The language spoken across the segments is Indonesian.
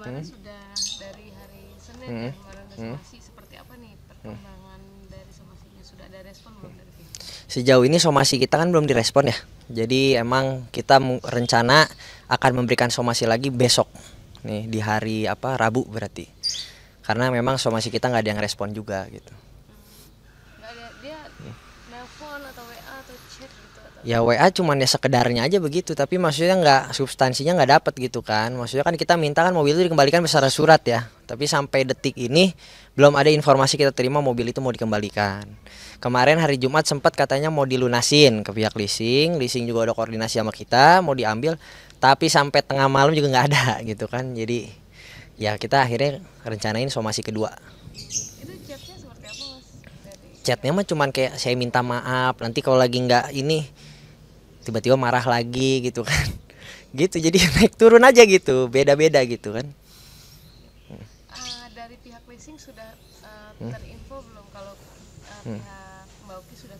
kemarin hmm. sudah dari hari Senin hmm. dari kemarin hmm. somasi hmm. seperti apa nih perkembangan hmm. dari somasinya sudah ada respon belum dari pihak? Sejauh ini somasi kita kan belum direspon ya. Jadi emang kita rencana akan memberikan somasi lagi besok nih di hari apa Rabu berarti. Karena memang somasi kita nggak ada yang respon juga gitu. ya WA cuman ya sekedarnya aja begitu tapi maksudnya nggak substansinya nggak dapat gitu kan maksudnya kan kita minta kan mobil itu dikembalikan secara surat ya tapi sampai detik ini belum ada informasi kita terima mobil itu mau dikembalikan kemarin hari Jumat sempat katanya mau dilunasin ke pihak leasing leasing juga ada koordinasi sama kita mau diambil tapi sampai tengah malam juga nggak ada gitu kan jadi ya kita akhirnya rencanain somasi kedua chatnya mah cuman kayak saya minta maaf nanti kalau lagi nggak ini tiba-tiba marah lagi gitu kan gitu jadi naik turun aja gitu beda-beda gitu kan eh, dari pihak leasing sudah eh, hmm? terinfo belum kalau uh, pihak Mbak Uki sudah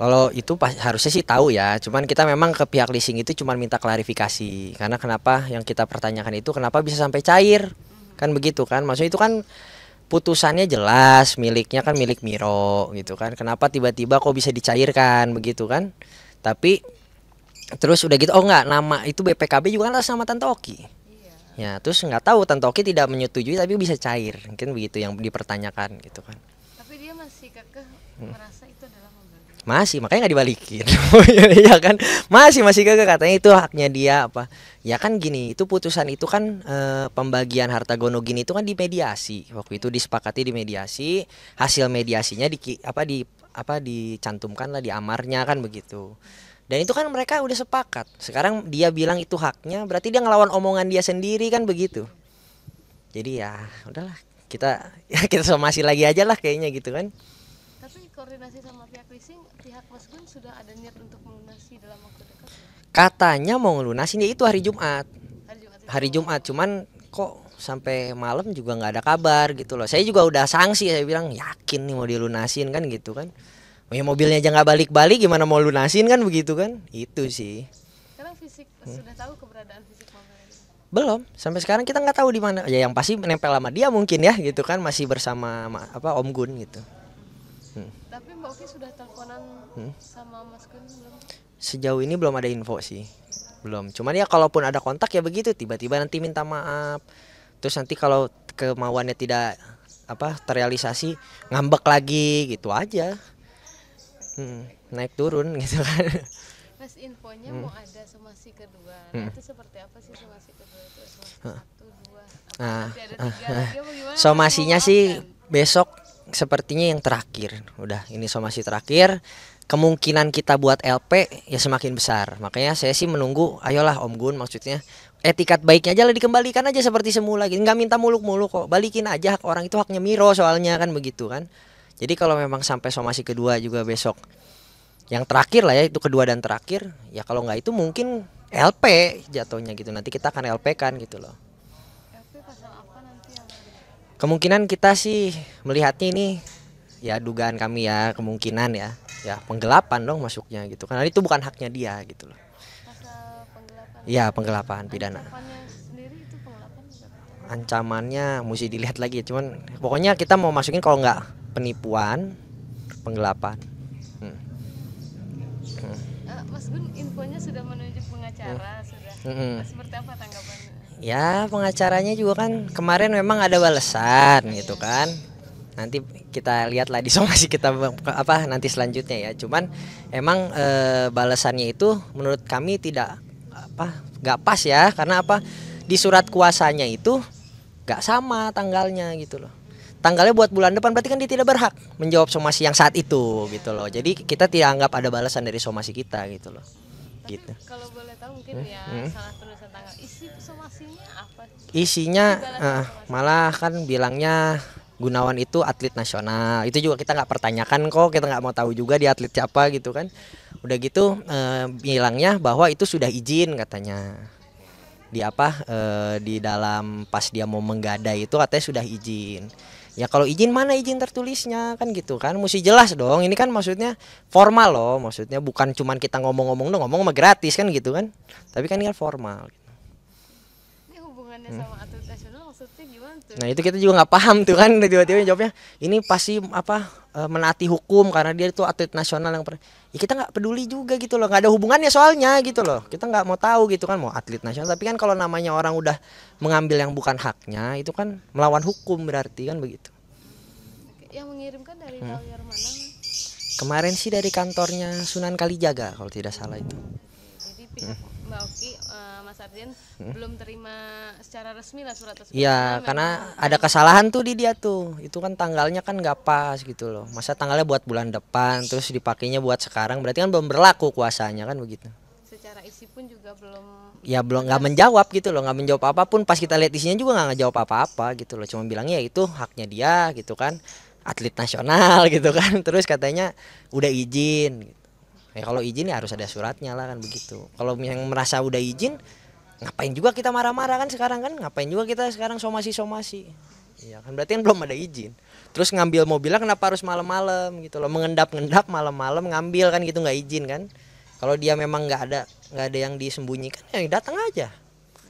kalau itu pas, harusnya sih tahu ya cuman kita memang ke pihak leasing itu cuma minta klarifikasi karena kenapa yang kita pertanyakan itu kenapa bisa sampai cair hmm. kan begitu kan maksudnya itu kan putusannya jelas miliknya kan milik Miro gitu kan kenapa tiba-tiba kok bisa dicairkan begitu kan tapi terus udah gitu oh nggak nama itu BPKB juga kan sama Tante Oki iya. ya terus nggak tahu Tante Oki tidak menyetujui tapi bisa cair mungkin begitu yang dipertanyakan gitu kan tapi dia masih kekeh hmm. merasa itu adalah membagi masih makanya nggak dibalikin ya kan masih masih kekeh katanya itu haknya dia apa ya kan gini itu putusan itu kan e, pembagian harta gono gini itu kan dimediasi waktu itu disepakati dimediasi hasil mediasinya di apa di apa dicantumkan lah di amarnya kan begitu dan itu kan mereka udah sepakat sekarang dia bilang itu haknya berarti dia ngelawan omongan dia sendiri kan begitu jadi ya udahlah kita ya kita somasi lagi aja lah kayaknya gitu kan tapi koordinasi sama pihak leasing pihak Mas Gun sudah ada niat untuk melunasi dalam waktu dekat katanya mau ngelunasin ya itu hari Jumat hari Jumat, hari Jumat cuman kok sampai malam juga nggak ada kabar gitu loh saya juga udah sanksi saya bilang yakin nih mau dilunasin kan gitu kan ya mobilnya aja nggak balik-balik gimana mau lunasin kan begitu kan itu sih sekarang fisik hmm. sudah tahu keberadaan fisik mobilnya belum sampai sekarang kita nggak tahu di mana ya yang pasti menempel sama dia mungkin ya gitu kan masih bersama apa Om Gun gitu hmm. tapi Mbak Oki sudah teleponan hmm? sama Mas Gun belum sejauh ini belum ada info sih belum cuman ya kalaupun ada kontak ya begitu tiba-tiba nanti minta maaf terus nanti kalau kemauannya tidak apa terrealisasi ngambek lagi gitu aja hmm, naik turun gitu kan Mas infonya hmm. mau ada somasi kedua nah, hmm. itu seperti apa sih somasi kedua itu satu dua apa ah, ada ah, tiga ah, lagi somasinya sih besok sepertinya yang terakhir udah ini somasi terakhir kemungkinan kita buat LP ya semakin besar makanya saya sih menunggu ayolah Om Gun maksudnya etikat eh, baiknya aja lah dikembalikan aja seperti semula gitu nggak minta muluk-muluk kok balikin aja hak orang itu haknya Miro soalnya kan begitu kan jadi kalau memang sampai somasi kedua juga besok yang terakhir lah ya itu kedua dan terakhir ya kalau nggak itu mungkin LP jatuhnya gitu nanti kita akan LP kan gitu loh kemungkinan kita sih melihatnya ini ya dugaan kami ya kemungkinan ya ya penggelapan dong masuknya gitu karena itu bukan haknya dia gitu loh Iya, penggelapan pidana. Ancamannya mesti dilihat lagi, cuman pokoknya kita mau masukin kalau nggak penipuan, penggelapan. Hmm. Hmm. Eh, Mas Gun infonya sudah menunjuk pengacara, hmm. sudah. Hmm. Seperti apa tanggapannya? Ya, pengacaranya juga kan kemarin memang ada balasan gitu iya. kan nanti kita lihat lihatlah di somasi kita apa nanti selanjutnya ya cuman emang e, balasannya itu menurut kami tidak apa nggak pas ya karena apa di surat kuasanya itu nggak sama tanggalnya gitu loh tanggalnya buat bulan depan berarti kan dia tidak berhak menjawab somasi yang saat itu gitu loh jadi kita tidak anggap ada balasan dari somasi kita gitu loh Tapi gitu kalau boleh tahu mungkin hmm? ya hmm? salah tulisan tanggal isi somasinya apa isinya eh, malah kan bilangnya Gunawan itu atlet nasional itu juga kita nggak pertanyakan kok kita nggak mau tahu juga di atlet siapa gitu kan udah gitu e, bilangnya bahwa itu sudah izin katanya di apa e, di dalam pas dia mau menggadai itu katanya sudah izin ya kalau izin mana izin tertulisnya kan gitu kan mesti jelas dong ini kan maksudnya formal loh maksudnya bukan cuman kita ngomong-ngomong dong ngomong mah gratis kan gitu kan tapi kan ini kan formal Hmm. Nah itu kita juga nggak paham tuh kan tiba-tiba jawabnya ini pasti apa eh, menaati hukum karena dia itu atlet nasional yang pernah. Ya kita nggak peduli juga gitu loh nggak ada hubungannya soalnya gitu loh kita nggak mau tahu gitu kan mau atlet nasional tapi kan kalau namanya orang udah mengambil yang bukan haknya itu kan melawan hukum berarti kan begitu. Yang mengirimkan dari hmm. lawyer mana? Kemarin sih dari kantornya Sunan Kalijaga kalau tidak salah itu. Jadi pihak hmm Mbak Oki, uh, Mas Ardian hmm? belum terima secara resmi lah surat tersebut. Iya, karena ada kesalahan tuh di dia tuh. Itu kan tanggalnya kan nggak pas gitu loh. Masa tanggalnya buat bulan depan terus dipakainya buat sekarang berarti kan belum berlaku kuasanya kan begitu. Secara isi pun juga belum Ya belum nggak menjawab gitu loh, nggak menjawab apapun. Pas kita lihat isinya juga nggak ngejawab apa-apa gitu loh. Cuma bilangnya ya itu haknya dia gitu kan. Atlet nasional gitu kan. Terus katanya udah izin gitu ya kalau izin ya harus ada suratnya lah kan begitu kalau yang merasa udah izin ngapain juga kita marah-marah kan sekarang kan ngapain juga kita sekarang somasi-somasi Iya kan berarti kan belum ada izin. Terus ngambil mobilnya kenapa harus malam-malam gitu loh, mengendap-endap malam-malam ngambil kan gitu nggak izin kan? Kalau dia memang nggak ada nggak ada yang disembunyikan, ya datang aja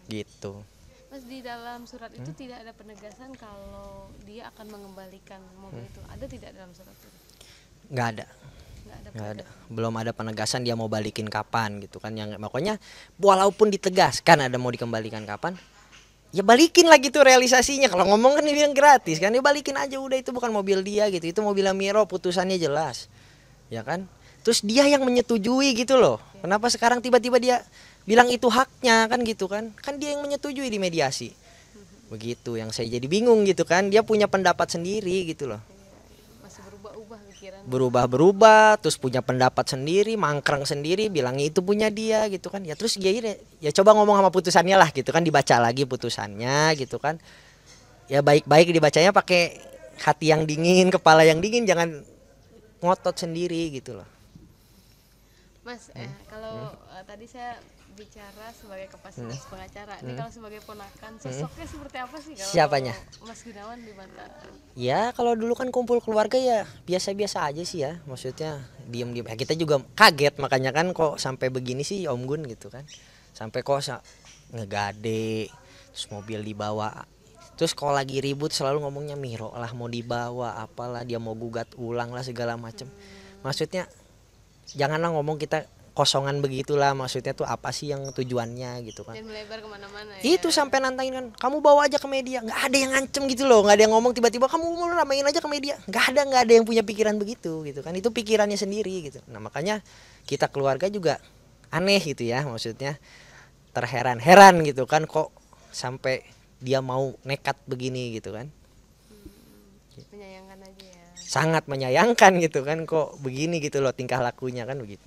gitu. Mas di dalam surat itu hmm? tidak ada penegasan kalau dia akan mengembalikan mobil hmm? itu. Ada tidak dalam surat itu? Nggak ada nggak ada, belum ada penegasan dia mau balikin kapan gitu kan yang makanya walaupun ditegaskan ada mau dikembalikan kapan ya balikin lagi tuh realisasinya kalau ngomong kan ini yang gratis kan dia ya balikin aja udah itu bukan mobil dia gitu itu mobilnya Miro putusannya jelas ya kan terus dia yang menyetujui gitu loh kenapa sekarang tiba-tiba dia bilang itu haknya kan gitu kan kan dia yang menyetujui di mediasi begitu yang saya jadi bingung gitu kan dia punya pendapat sendiri gitu loh berubah-berubah terus punya pendapat sendiri mangkrang sendiri bilangnya itu punya dia gitu kan ya terus dia ya coba ngomong sama putusannya lah gitu kan dibaca lagi putusannya gitu kan ya baik-baik dibacanya pakai hati yang dingin kepala yang dingin jangan ngotot sendiri gitu loh Mas, eh, hmm. kalau eh, tadi saya bicara sebagai kapasitas hmm. pengacara. Hmm. Ini kalau sebagai ponakan hmm. sosoknya hmm. seperti apa sih kalau Siapanya? Mas Gunawan di mata? Ya, kalau dulu kan kumpul keluarga ya biasa-biasa aja sih ya. Maksudnya diem diem ya, kita juga kaget makanya kan kok sampai begini sih Om Gun gitu kan. Sampai kok sa ngegade terus mobil dibawa terus kalau lagi ribut selalu ngomongnya Miro lah mau dibawa apalah dia mau gugat ulang lah segala macem maksudnya janganlah ngomong kita kosongan begitulah maksudnya tuh apa sih yang tujuannya gitu kan dan melebar kemana-mana ya. itu sampai nantangin kan kamu bawa aja ke media nggak ada yang ngancem gitu loh nggak ada yang ngomong tiba-tiba kamu mau ramein aja ke media nggak ada nggak ada yang punya pikiran begitu gitu kan itu pikirannya sendiri gitu nah makanya kita keluarga juga aneh gitu ya maksudnya terheran-heran gitu kan kok sampai dia mau nekat begini gitu kan hmm, menyayangkan aja ya sangat menyayangkan gitu kan kok begini gitu loh tingkah lakunya kan begitu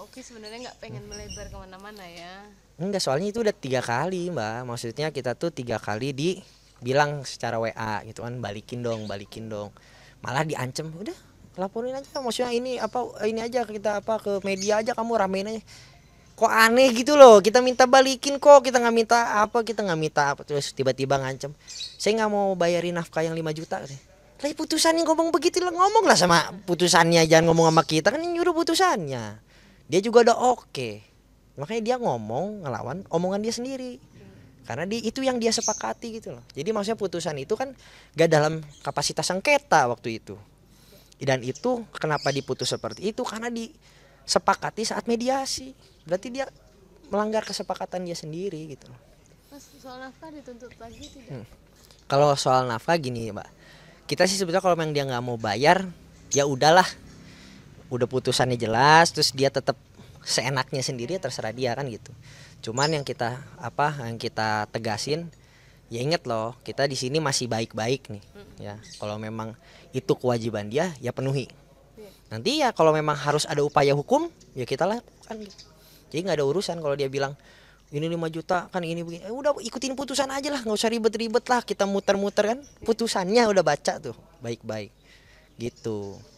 Oke sebenarnya nggak pengen melebar kemana-mana ya? Enggak, soalnya itu udah tiga kali Mbak. Maksudnya kita tuh tiga kali di bilang secara WA gitu kan, balikin dong, balikin dong. Malah diancem, udah laporin aja maksudnya ini apa ini aja kita apa ke media aja kamu ramein aja kok aneh gitu loh kita minta balikin kok kita nggak minta apa kita nggak minta apa terus tiba-tiba ngancem saya nggak mau bayarin nafkah yang 5 juta lah ya putusannya ngomong begitu lah ngomong lah sama putusannya jangan ngomong sama kita kan nyuruh putusannya dia juga udah oke okay. makanya dia ngomong ngelawan omongan dia sendiri karena di itu yang dia sepakati gitu loh jadi maksudnya putusan itu kan gak dalam kapasitas sengketa waktu itu dan itu kenapa diputus seperti itu karena disepakati saat mediasi berarti dia melanggar kesepakatan dia sendiri gitu loh Mas, soal nafkah dituntut lagi tidak hmm. kalau soal nafkah gini mbak kita sih sebetulnya kalau memang dia nggak mau bayar ya udahlah udah putusannya jelas terus dia tetap seenaknya sendiri ya terserah dia kan gitu cuman yang kita apa yang kita tegasin ya inget loh kita di sini masih baik-baik nih ya kalau memang itu kewajiban dia ya penuhi iya. nanti ya kalau memang harus ada upaya hukum ya kita lah kan jadi nggak ada urusan kalau dia bilang ini lima juta kan ini begini eh, udah ikutin putusan aja lah nggak usah ribet-ribet lah kita muter-muter kan iya. putusannya udah baca tuh baik-baik gitu